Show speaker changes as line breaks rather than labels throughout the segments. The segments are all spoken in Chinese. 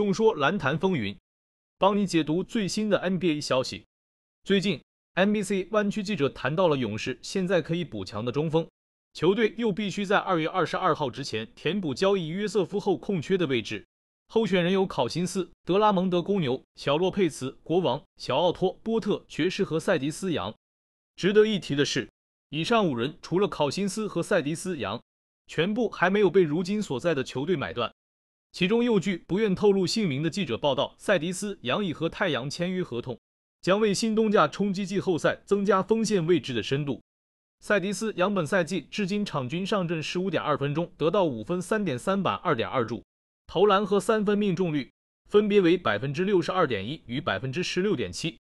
众说篮坛风云，帮你解读最新的 NBA 消息。最近 NBC 湾区记者谈到了勇士现在可以补强的中锋，球队又必须在二月二十二号之前填补交易约瑟夫后空缺的位置。候选人有考辛斯、德拉蒙德、公牛、小洛佩茨、国王、小奥托、波特、爵士和塞迪斯杨。值得一提的是，以上五人除了考辛斯和塞迪斯杨，全部还没有被如今所在的球队买断。其中，又据不愿透露姓名的记者报道，塞迪斯·杨已和太阳签约合同，将为新东家冲击季后赛增加锋线位置的深度。塞迪斯·杨本赛季至今场均上阵十五点二分钟，得到五分、三点三板、二点二助，投篮和三分命中率分别为百分之六十二点一与百分之十六点七。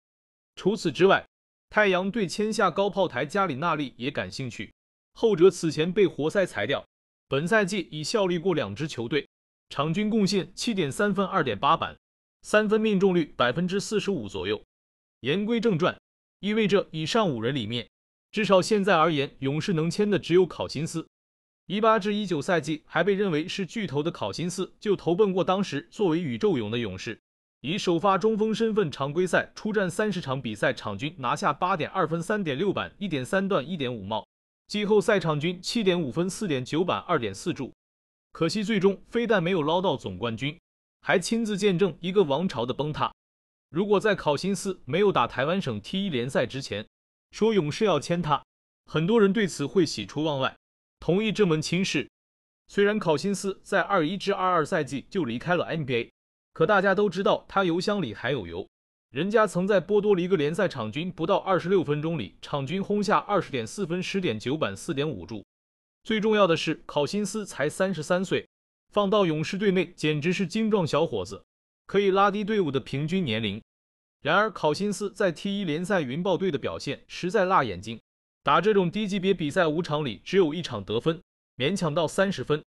除此之外，太阳队签下高炮台加里纳利也感兴趣，后者此前被活塞裁掉，本赛季已效力过两支球队。场均贡献七点三分、二点八板，三分命中率百分之四十五左右。言归正传，意味着以上五人里面，至少现在而言，勇士能签的只有考辛斯。一八至一九赛季还被认为是巨头的考辛斯，就投奔过当时作为宇宙勇的勇士，以首发中锋身份，常规赛出战三十场比赛，场均拿下八点二分、三点六板、一点三段、一点五帽，季后赛场均七点五分、四点九板、二点四助。可惜，最终非但没有捞到总冠军，还亲自见证一个王朝的崩塌。如果在考辛斯没有打台湾省 T1 联赛之前，说勇士要签他，很多人对此会喜出望外，同意这门亲事。虽然考辛斯在二一至二二赛季就离开了 NBA，可大家都知道他油箱里还有油。人家曾在波多黎各联赛场均不到二十六分钟里，场均轰下二十点四分、十点九板、四点五助。最重要的是，考辛斯才三十三岁，放到勇士队内简直是精壮小伙子，可以拉低队伍的平均年龄。然而，考辛斯在 T 一联赛云豹队的表现实在辣眼睛，打这种低级别比赛，五场里只有一场得分，勉强到三十分，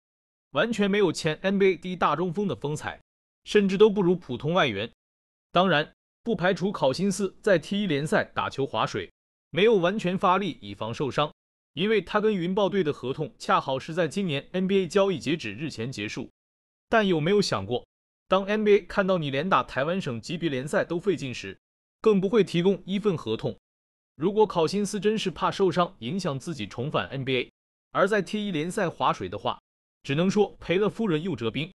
完全没有前 NBA 大中锋的风采，甚至都不如普通外援。当然，不排除考辛斯在 T 一联赛打球划水，没有完全发力，以防受伤。因为他跟云豹队的合同恰好是在今年 NBA 交易截止日前结束，但有没有想过，当 NBA 看到你连打台湾省级别联赛都费劲时，更不会提供一份合同。如果考辛斯真是怕受伤影响自己重返 NBA，而在 T1 联赛划水的话，只能说赔了夫人又折兵。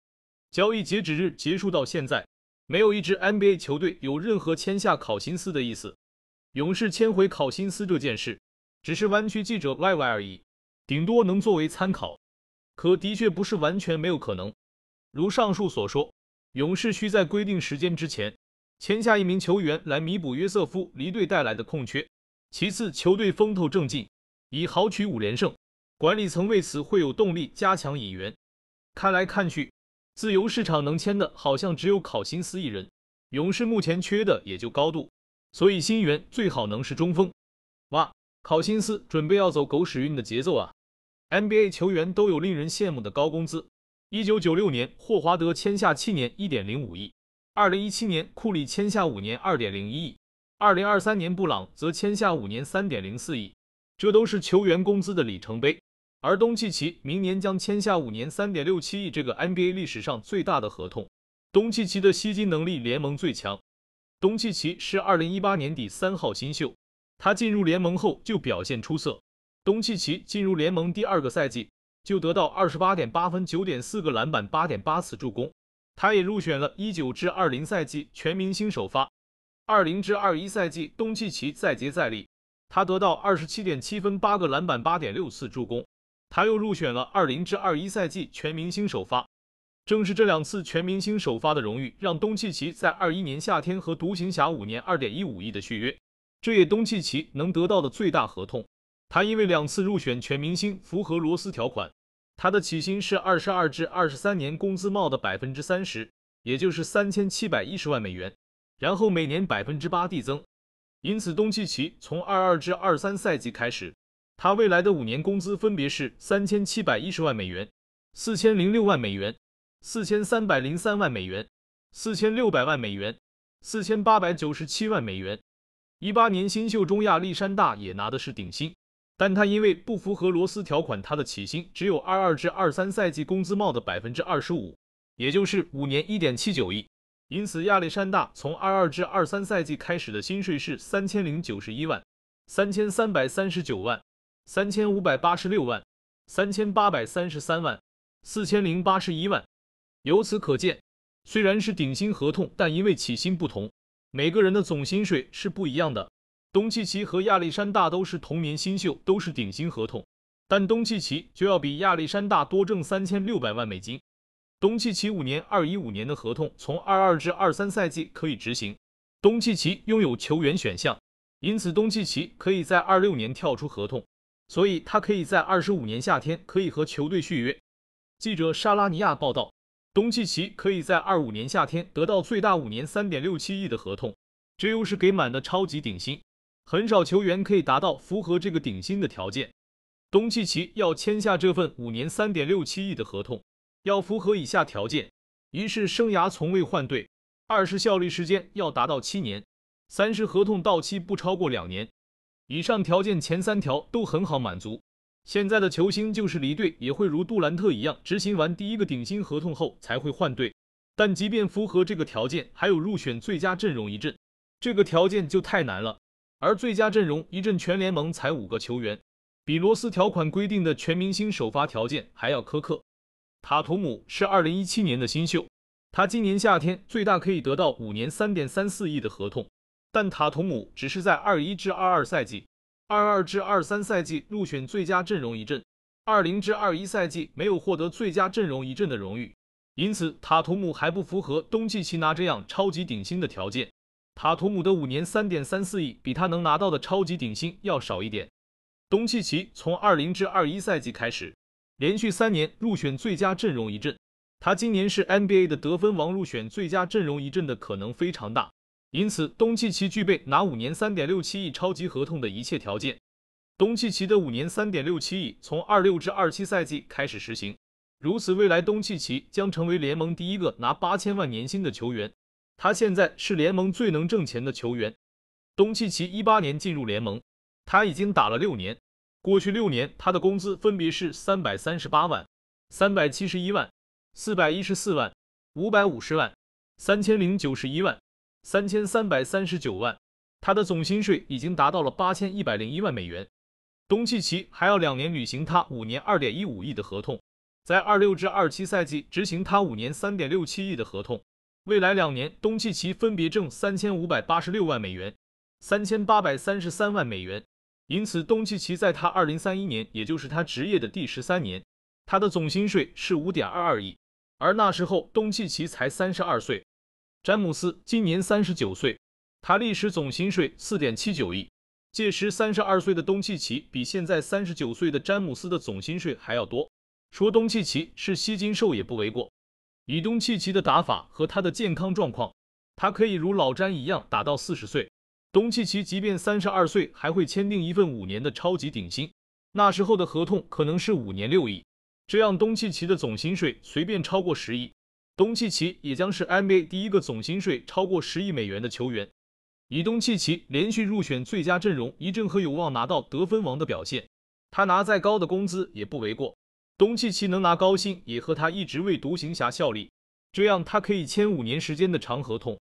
交易截止日结束到现在，没有一支 NBA 球队有任何签下考辛斯的意思。勇士签回考辛斯这件事。只是弯曲记者 YY 而已，顶多能作为参考，可的确不是完全没有可能。如上述所说，勇士需在规定时间之前签下一名球员来弥补约瑟夫离队带来的空缺。其次，球队风头正劲，已豪取五连胜，管理层为此会有动力加强引援。看来看去，自由市场能签的好像只有考辛斯一人，勇士目前缺的也就高度，所以新援最好能是中锋。哇！考辛斯准备要走狗屎运的节奏啊！NBA 球员都有令人羡慕的高工资。一九九六年，霍华德签下七年一点零五亿；二零一七年，库里签下五年二点零一亿；二零二三年，布朗则签下五年三点零四亿。这都是球员工资的里程碑。而东契奇明年将签下五年三点六七亿，这个 NBA 历史上最大的合同。东契奇的吸金能力联盟最强。东契奇是二零一八年底三号新秀。他进入联盟后就表现出色，东契奇进入联盟第二个赛季就得到二十八点八分、九点四个篮板、八点八次助攻，他也入选了一九至二零赛季全明星首发。二零至二一赛季，东契奇再接再厉，他得到二十七点七分、八个篮板、八点六次助攻，他又入选了二零至二一赛季全明星首发。正是这两次全明星首发的荣誉，让东契奇在二一年夏天和独行侠五年二点一五亿的续约。这也东契奇能得到的最大合同。他因为两次入选全明星，符合罗斯条款。他的起薪是二十二至二十三年工资帽的百分之三十，也就是三千七百一十万美元，然后每年百分之八递增。因此，东契奇从二二至二三赛季开始，他未来的五年工资分别是三千七百一十万美元、四千零六万美元、四千三百零三万美元、四千六百万美元、四千八百九十七万美元。一八年新秀中亚历山大也拿的是顶薪，但他因为不符合罗斯条款，他的起薪只有二二至二三赛季工资帽的百分之二十五，也就是五年一点七九亿。因此，亚历山大从二二至二三赛季开始的薪水是三千零九十一万、三千三百三十九万、三千五百八十六万、三千八百三十三万、四千零八十一万。由此可见，虽然是顶薪合同，但因为起薪不同。每个人的总薪水是不一样的。东契奇和亚历山大都是同年新秀，都是顶薪合同，但东契奇就要比亚历山大多挣三千六百万美金。东契奇五年二一五年的合同从二二至二三赛季可以执行。东契奇拥有球员选项，因此东契奇可以在二六年跳出合同，所以他可以在二十五年夏天可以和球队续约。记者沙拉尼亚报道。东契奇可以在二五年夏天得到最大五年三点六七亿的合同，这又是给满的超级顶薪，很少球员可以达到符合这个顶薪的条件。东契奇要签下这份五年三点六七亿的合同，要符合以下条件：一是生涯从未换队，二是效力时间要达到七年，三是合同到期不超过两年。以上条件前三条都很好满足。现在的球星就是离队也会如杜兰特一样，执行完第一个顶薪合同后才会换队。但即便符合这个条件，还有入选最佳阵容一阵，这个条件就太难了。而最佳阵容一阵全联盟才五个球员，比罗斯条款规定的全明星首发条件还要苛刻。塔图姆是二零一七年的新秀，他今年夏天最大可以得到五年三点三四亿的合同，但塔图姆只是在二一至二二赛季。二二至二三赛季入选最佳阵容一阵，二零至二一赛季没有获得最佳阵容一阵的荣誉，因此塔图姆还不符合东契奇拿这样超级顶薪的条件。塔图姆的五年三点三四亿比他能拿到的超级顶薪要少一点。东契奇从二零至二一赛季开始，连续三年入选最佳阵容一阵，他今年是 NBA 的得分王，入选最佳阵容一阵的可能非常大。因此，东契奇具备拿五年三点六七亿超级合同的一切条件。东契奇的五年三点六七亿从二六至二七赛季开始实行。如此，未来东契奇将成为联盟第一个拿八千万年薪的球员。他现在是联盟最能挣钱的球员。东契奇一八年进入联盟，他已经打了六年。过去六年，他的工资分别是三百三十八万、三百七十一万、四百一十四万、五百五十万、三千零九十一万。三千三百三十九万，他的总薪水已经达到了八千一百零一万美元。东契奇还要两年履行他五年二点一五亿的合同，在二六至二七赛季执行他五年三点六七亿的合同。未来两年，东契奇分别挣三千五百八十六万美元，三千八百三十三万美元。因此，东契奇在他二零三一年，也就是他职业的第十三年，他的总薪水是五点二二亿，而那时候东契奇才三十二岁。詹姆斯今年三十九岁，他历史总薪税四点七九亿。届时三十二岁的东契奇比现在三十九岁的詹姆斯的总薪水还要多，说东契奇是吸金兽也不为过。以东契奇的打法和他的健康状况，他可以如老詹一样打到四十岁。东契奇即便三十二岁，还会签订一份五年的超级顶薪，那时候的合同可能是五年六亿，这样东契奇的总薪水随便超过十亿。东契奇也将是 NBA 第一个总薪水超过十亿美元的球员。以东契奇连续入选最佳阵容一阵和有望拿到得分王的表现，他拿再高的工资也不为过。东契奇能拿高薪，也和他一直为独行侠效力，这样他可以签五年时间的长合同。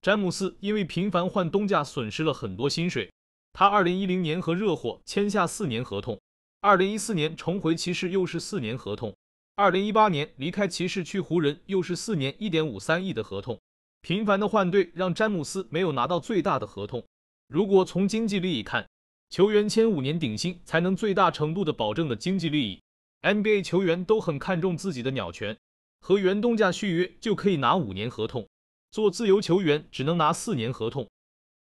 詹姆斯因为频繁换东家，损失了很多薪水。他二零一零年和热火签下四年合同，二零一四年重回骑士又是四年合同。二零一八年离开骑士去湖人，又是四年一点五三亿的合同。频繁的换队让詹姆斯没有拿到最大的合同。如果从经济利益看，球员签五年顶薪才能最大程度的保证的经济利益。NBA 球员都很看重自己的鸟权，和原东家续约就可以拿五年合同，做自由球员只能拿四年合同。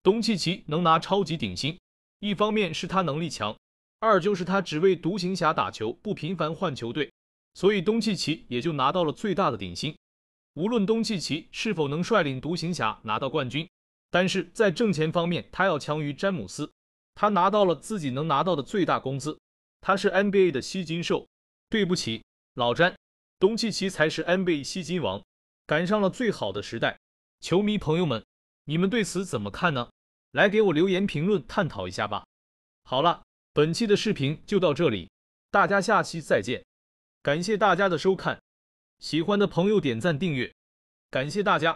东契奇能拿超级顶薪，一方面是他能力强，二就是他只为独行侠打球，不频繁换球队。所以东契奇也就拿到了最大的顶薪，无论东契奇是否能率领独行侠拿到冠军，但是在挣钱方面他要强于詹姆斯，他拿到了自己能拿到的最大工资，他是 NBA 的吸金兽。对不起，老詹，东契奇才是 NBA 吸金王，赶上了最好的时代。球迷朋友们，你们对此怎么看呢？来给我留言评论探讨一下吧。好了，本期的视频就到这里，大家下期再见。感谢大家的收看，喜欢的朋友点赞订阅，感谢大家。